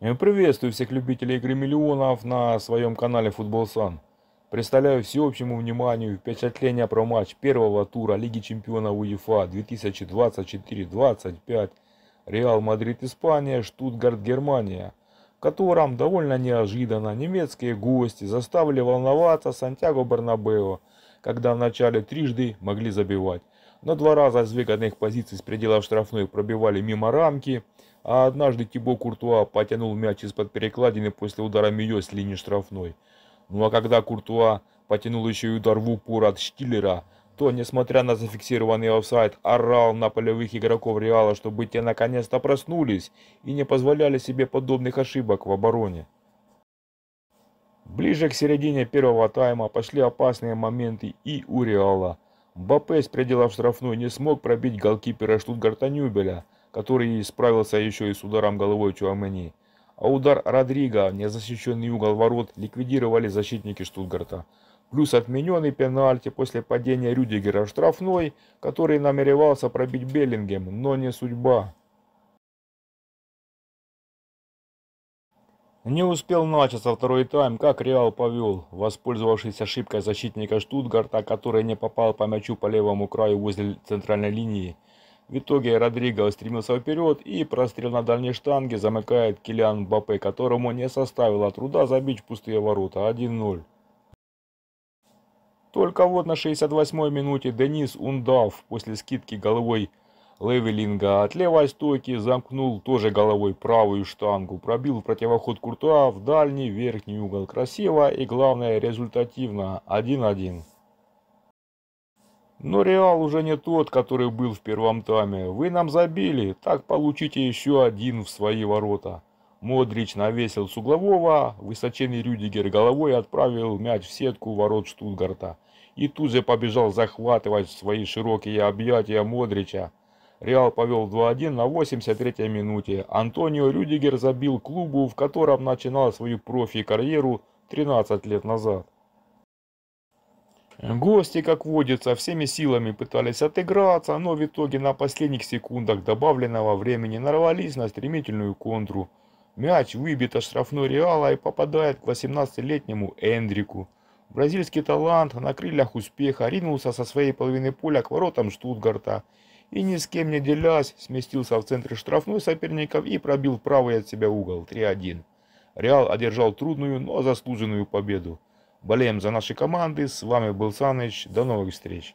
Приветствую всех любителей игры миллионов на своем канале Футбол Сан. Представляю всеобщему вниманию впечатления про матч первого тура Лиги Чемпионов УЕФА 2024-25 Реал Мадрид Испания, Штутгарт Германия, в котором довольно неожиданно немецкие гости заставили волноваться Сантьяго Барнабео, когда вначале трижды могли забивать. На два раза с выгодных позиций с предела штрафной пробивали мимо рамки, а однажды Тибо Куртуа потянул мяч из-под перекладины после удара Мио с линии штрафной. Ну а когда Куртуа потянул еще и удар в упор от Штиллера, то, несмотря на зафиксированный офсайд, орал на полевых игроков Реала, чтобы те наконец-то проснулись и не позволяли себе подобных ошибок в обороне. Ближе к середине первого тайма пошли опасные моменты и у Реала – Мбаппе с пределов штрафной не смог пробить голкипера Штутгарта Нюбеля, который справился еще и с ударом головой Чуамени. А удар Родриго, незащищенный угол ворот, ликвидировали защитники Штутгарта. Плюс отмененный пенальти после падения Рюдигера в штрафной, который намеревался пробить Беллингем, но не судьба. Не успел начаться второй тайм, как Реал повел, воспользовавшись ошибкой защитника Штутгарта, который не попал по мячу по левому краю возле центральной линии. В итоге Родриго стремился вперед и прострел на дальней штанге замыкает Килиан Мбаппе, которому не составило труда забить пустые ворота 1-0. Только вот на 68-й минуте Денис Ундав после скидки головой левелинга от левой стойки, замкнул тоже головой правую штангу, пробил в противоход Куртуа в дальний верхний угол красиво и, главное, результативно 1-1. Но Реал уже не тот, который был в первом тайме. Вы нам забили, так получите еще один в свои ворота. Модрич навесил с углового, высоченный Рюдигер головой отправил мяч в сетку ворот Штутгарта. И тут же побежал захватывать свои широкие объятия Модрича, Реал повел 2-1 на 83-й минуте. Антонио Рюдигер забил клубу, в котором начинал свою профи-карьеру 13 лет назад. Гости, как водится, всеми силами пытались отыграться, но в итоге на последних секундах добавленного времени нарвались на стремительную контру. Мяч выбит от штрафной Реала и попадает к 18-летнему Эндрику. Бразильский талант на крыльях успеха ринулся со своей половины поля к воротам Штутгарта – и ни с кем не делясь, сместился в центре штрафной соперников и пробил правый от себя угол 3-1. Реал одержал трудную, но заслуженную победу. Болеем за наши команды. С вами был Саныч. До новых встреч.